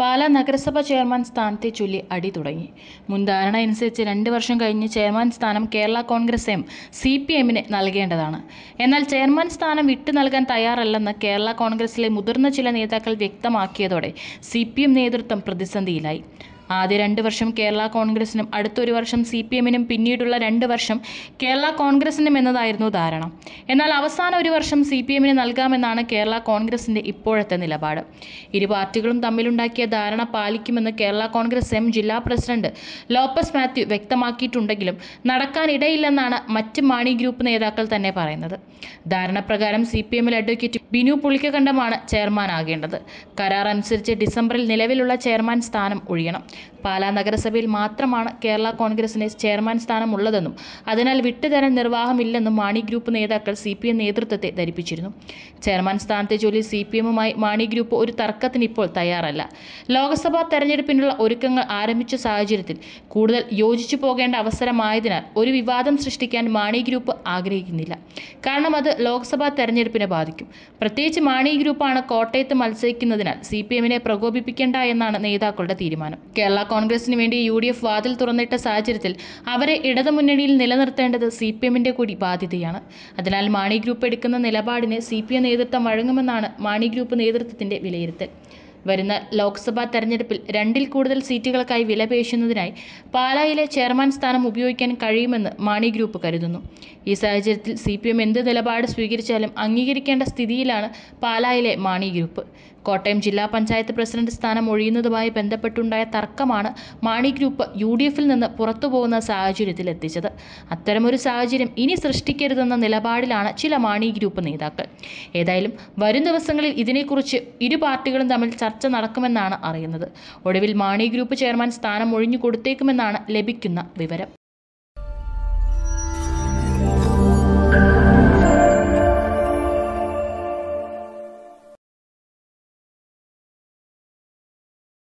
പാലാ നഗരസഭ ചെയർമാൻ സ്ഥാനത്തെ ചൊല്ലി അടി തുടങ്ങി മുൻധാരണ അനുസരിച്ച് രണ്ട് വർഷം കഴിഞ്ഞ് ചെയർമാൻ സ്ഥാനം Kerala Congress M C P എമ്മിന് നൽകേണ്ടതാണ് എന്നാൽ ചെയർമാൻ സ്ഥാനം വിട്ടു നൽകാൻ തയ്യാറല്ലെന്ന് കേരള കോൺഗ്രസിലെ മുതിർന്ന ചില നേതാക്കൾ വ്യക്തമാക്കിയതോടെ സി പി എം നേതൃത്വം പ്രതിസന്ധിയിലായി ആദ്യ രണ്ട് വർഷം കേരള കോൺഗ്രസിനും അടുത്തൊരു വർഷം സി പി എമ്മിനും പിന്നീടുള്ള രണ്ട് വർഷം കേരള കോൺഗ്രസിനും എന്നതായിരുന്നു ധാരണ എന്നാൽ അവസാന ഒരു വർഷം സി പി എമ്മിന് നൽകാമെന്നാണ് കേരള കോൺഗ്രസിൻ്റെ ഇപ്പോഴത്തെ നിലപാട് ഇരു പാർട്ടികളും തമ്മിലുണ്ടാക്കിയ ധാരണ പാലിക്കുമെന്ന് കേരള കോൺഗ്രസ് എം ജില്ലാ പ്രസിഡന്റ് ലോപ്പസ് മാത്യു വ്യക്തമാക്കിയിട്ടുണ്ടെങ്കിലും നടക്കാനിടയില്ലെന്നാണ് മറ്റ് മാണി ഗ്രൂപ്പ് നേതാക്കൾ തന്നെ പറയുന്നത് ധാരണ പ്രകാരം സി പി എമ്മിൽ അഡ്വക്കേറ്റ് ബിനു പുളിക്കകണ്ഠമാണ് ചെയർമാനാകേണ്ടത് കരാർ അനുസരിച്ച് ഡിസംബറിൽ നിലവിലുള്ള ചെയർമാൻ സ്ഥാനം ഒഴിയണം പാലാ നഗരസഭയിൽ മാത്രമാണ് കേരള കോൺഗ്രസിന് ചെയർമാൻ സ്ഥാനമുള്ളതെന്നും അതിനാൽ വിട്ടുതരാൻ നിർവാഹമില്ലെന്നും മാണി ഗ്രൂപ്പ് നേതാക്കൾ സി പി എം നേതൃത്വത്തെ ധരിപ്പിച്ചിരുന്നു ചെയർമാൻ സ്ഥാനത്തെ ജോലി സി പി എമ്മുമായി മാണി ഗ്രൂപ്പ് ഒരു തർക്കത്തിന് ഇപ്പോൾ തയ്യാറല്ല ലോക്സഭാ തെരഞ്ഞെടുപ്പിനുള്ള ഒരുക്കങ്ങൾ ആരംഭിച്ച സാഹചര്യത്തിൽ കൂടുതൽ യോജിച്ചു പോകേണ്ട അവസരമായതിനാൽ ഒരു വിവാദം സൃഷ്ടിക്കാൻ മാണി ഗ്രൂപ്പ് ആഗ്രഹിക്കുന്നില്ല കാരണം അത് ലോക്സഭാ തെരഞ്ഞെടുപ്പിനെ ബാധിക്കും പ്രത്യേകിച്ച് മാണി ഗ്രൂപ്പാണ് കോട്ടയത്ത് മത്സരിക്കുന്നതിനാൽ സി പി എമ്മിനെ പ്രകോപിപ്പിക്കേണ്ട എന്നാണ് നേതാക്കളുടെ തീരുമാനം കേരള കോൺഗ്രസിന് വേണ്ടി യു ഡി എഫ് വാതിൽ തുറന്നിട്ട സാഹചര്യത്തിൽ അവരെ ഇടതുമുന്നണിയിൽ നിലനിർത്തേണ്ടത് സി പി എമ്മിൻ്റെ കൂടി ബാധ്യതയാണ് അതിനാൽ മാണി ഗ്രൂപ്പ് എടുക്കുന്ന നിലപാടിന് സി പി എം നേതൃത്വം വഴങ്ങുമെന്നാണ് മാണി ഗ്രൂപ്പ് നേതൃത്വത്തിൻ്റെ വിലയിരുത്തൽ വരുന്ന ലോക്സഭാ തെരഞ്ഞെടുപ്പിൽ രണ്ടിൽ കൂടുതൽ സീറ്റുകൾക്കായി വില പേശുന്നതിനായി പാലായിലെ ചെയർമാൻ സ്ഥാനം ഉപയോഗിക്കാൻ കഴിയുമെന്ന് മാണി ഗ്രൂപ്പ് കരുതുന്നു ഈ സാഹചര്യത്തിൽ സി പി എം എന്ത് നിലപാട് സ്വീകരിച്ചാലും അംഗീകരിക്കേണ്ട സ്ഥിതിയിലാണ് പാലായിലെ മാണി ഗ്രൂപ്പ് കോട്ടയം ജില്ലാ പഞ്ചായത്ത് പ്രസിഡന്റ് സ്ഥാനം ഒഴിയുന്നതുമായി ബന്ധപ്പെട്ടുണ്ടായ തർക്കമാണ് മാണി ഗ്രൂപ്പ് യു ഡി എഫിൽ നിന്ന് പുറത്തുപോകുന്ന സാഹചര്യത്തിലെത്തിച്ചത് അത്തരമൊരു സാഹചര്യം ഇനി സൃഷ്ടിക്കരുതെന്ന നിലപാടിലാണ് ചില മാണി ഗ്രൂപ്പ് നേതാക്കൾ ഏതായാലും വരും ദിവസങ്ങളിൽ ഇതിനെക്കുറിച്ച് ഇരു പാർട്ടികളും തമ്മിൽ ചർച്ച നടക്കുമെന്നാണ് അറിയുന്നത് ഒടുവിൽ മാണി ഗ്രൂപ്പ് ചെയർമാൻ സ്ഥാനം ഒഴിഞ്ഞു കൊടുത്തേക്കുമെന്നാണ് ലഭിക്കുന്ന വിവരം